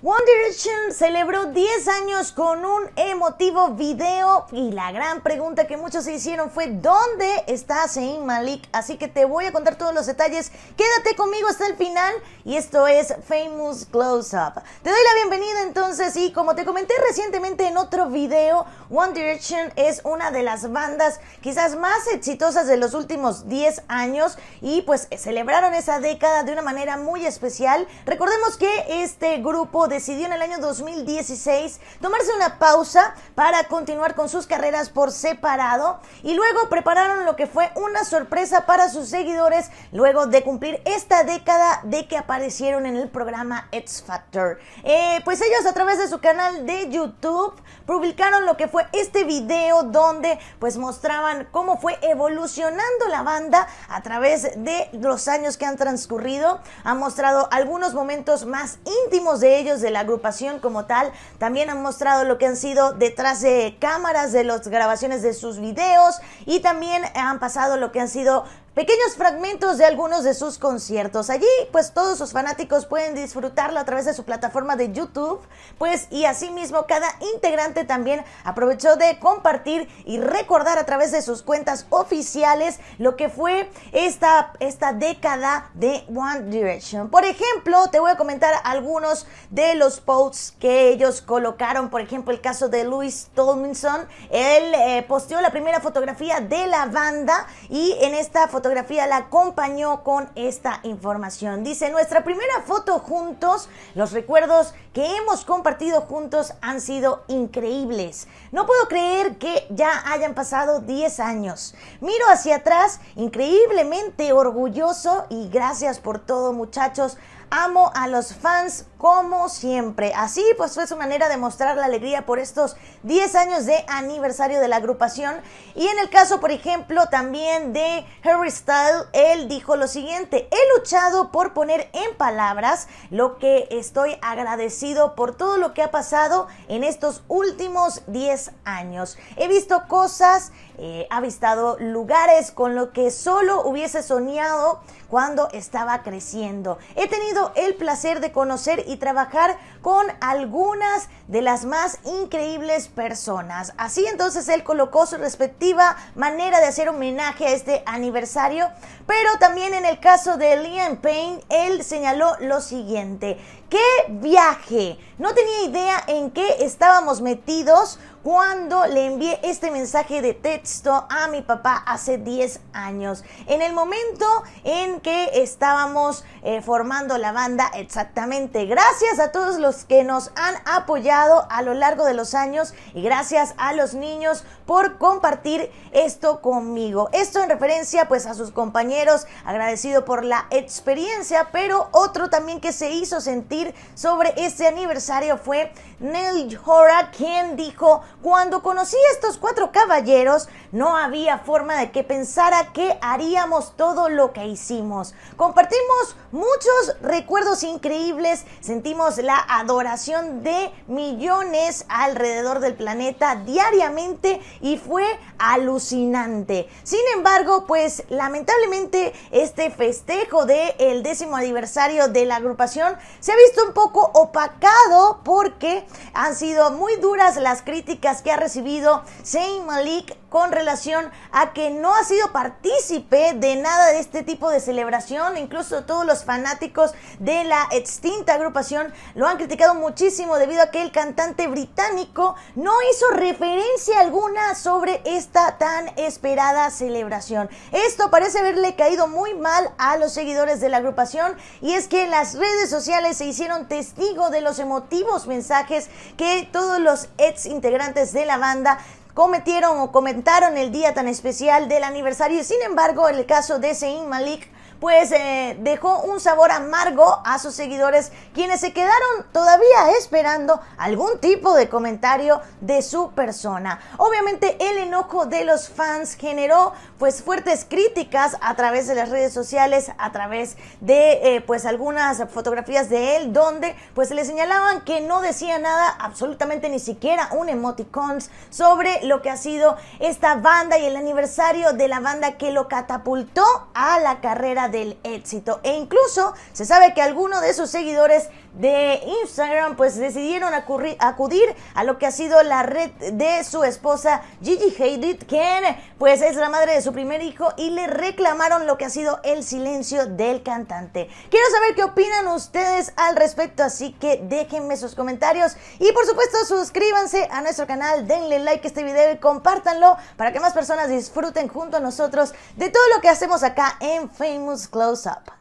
One Direction celebró 10 años con un emotivo video y la gran pregunta que muchos se hicieron fue ¿dónde está Zayn Malik? Así que te voy a contar todos los detalles. Quédate conmigo hasta el final y esto es Famous Close Up. Te doy la bienvenida entonces y como te comenté recientemente en otro video, One Direction es una de las bandas quizás más exitosas de los últimos 10 años y pues celebraron esa década de una manera muy especial. Recordemos que este grupo decidió en el año 2016 tomarse una pausa para continuar con sus carreras por separado y luego prepararon lo que fue una sorpresa para sus seguidores luego de cumplir esta década de que aparecieron en el programa X Factor. Eh, pues ellos a través de su canal de YouTube publicaron lo que fue este video donde pues mostraban cómo fue evolucionando la banda a través de los años que han transcurrido. Han mostrado algunos momentos más íntimos de ellos de la agrupación como tal también han mostrado lo que han sido detrás de cámaras de las grabaciones de sus videos y también han pasado lo que han sido pequeños fragmentos de algunos de sus conciertos. Allí, pues todos sus fanáticos pueden disfrutarlo a través de su plataforma de YouTube, pues y asimismo cada integrante también aprovechó de compartir y recordar a través de sus cuentas oficiales lo que fue esta, esta década de One Direction. Por ejemplo, te voy a comentar algunos de los posts que ellos colocaron, por ejemplo, el caso de Louis Tomlinson, él eh, posteó la primera fotografía de la banda y en esta fotografía fotografía la acompañó con esta información. Dice, nuestra primera foto juntos, los recuerdos que hemos compartido juntos han sido increíbles. No puedo creer que ya hayan pasado 10 años. Miro hacia atrás, increíblemente orgulloso y gracias por todo muchachos. Amo a los fans como siempre. Así pues fue su manera de mostrar la alegría por estos 10 años de aniversario de la agrupación. Y en el caso, por ejemplo, también de Harry Styles, él dijo lo siguiente, he luchado por poner en palabras lo que estoy agradecido por todo lo que ha pasado en estos últimos 10 años. He visto cosas, eh, ha avistado lugares con lo que solo hubiese soñado cuando estaba creciendo. He tenido el placer de conocer y trabajar con algunas de las más increíbles personas. Así entonces él colocó su respectiva manera de hacer homenaje a este aniversario, pero también en el caso de Liam Payne, él señaló lo siguiente, ¿qué viaje? No tenía idea en qué estábamos metidos cuando le envié este mensaje de texto a mi papá hace 10 años. En el momento en que estábamos eh, formando la banda, exactamente. Gracias a todos los que nos han apoyado a lo largo de los años y gracias a los niños por compartir esto conmigo. Esto en referencia pues a sus compañeros, agradecido por la experiencia, pero otro también que se hizo sentir sobre este aniversario fue Neil Hora quien dijo, cuando conocí a estos cuatro caballeros, no había forma de que pensara que haríamos todo lo que hicimos. Compartimos muchos recuerdos increíbles, sentimos la adoración de millones alrededor del planeta diariamente y fue alucinante. Sin embargo, pues lamentablemente este festejo del el décimo aniversario de la agrupación se ha visto un poco opacado porque han sido muy duras las críticas que ha recibido Zayn Malik con relación a que no ha sido partícipe de nada de este tipo de celebración. Incluso todos los fanáticos de la extinta agrupación lo han criticado muchísimo debido a que el cantante británico no hizo referencia alguna sobre esta tan esperada celebración. Esto parece haberle caído muy mal a los seguidores de la agrupación y es que las redes sociales se hicieron testigo de los emotivos mensajes que todos los ex integrantes de la banda cometieron o comentaron el día tan especial del aniversario. Sin embargo, en el caso de Sein Malik pues eh, dejó un sabor amargo a sus seguidores, quienes se quedaron todavía esperando algún tipo de comentario de su persona. Obviamente el enojo de los fans generó pues fuertes críticas a través de las redes sociales, a través de eh, pues algunas fotografías de él donde pues le señalaban que no decía nada, absolutamente ni siquiera un emoticons sobre lo que ha sido esta banda y el aniversario de la banda que lo catapultó a la carrera del éxito. E incluso se sabe que alguno de sus seguidores de Instagram, pues decidieron acudir a lo que ha sido la red de su esposa Gigi Hadid, quien pues es la madre de su primer hijo y le reclamaron lo que ha sido el silencio del cantante. Quiero saber qué opinan ustedes al respecto, así que déjenme sus comentarios y por supuesto suscríbanse a nuestro canal, denle like a este video y compártanlo para que más personas disfruten junto a nosotros de todo lo que hacemos acá en Famous Close Up.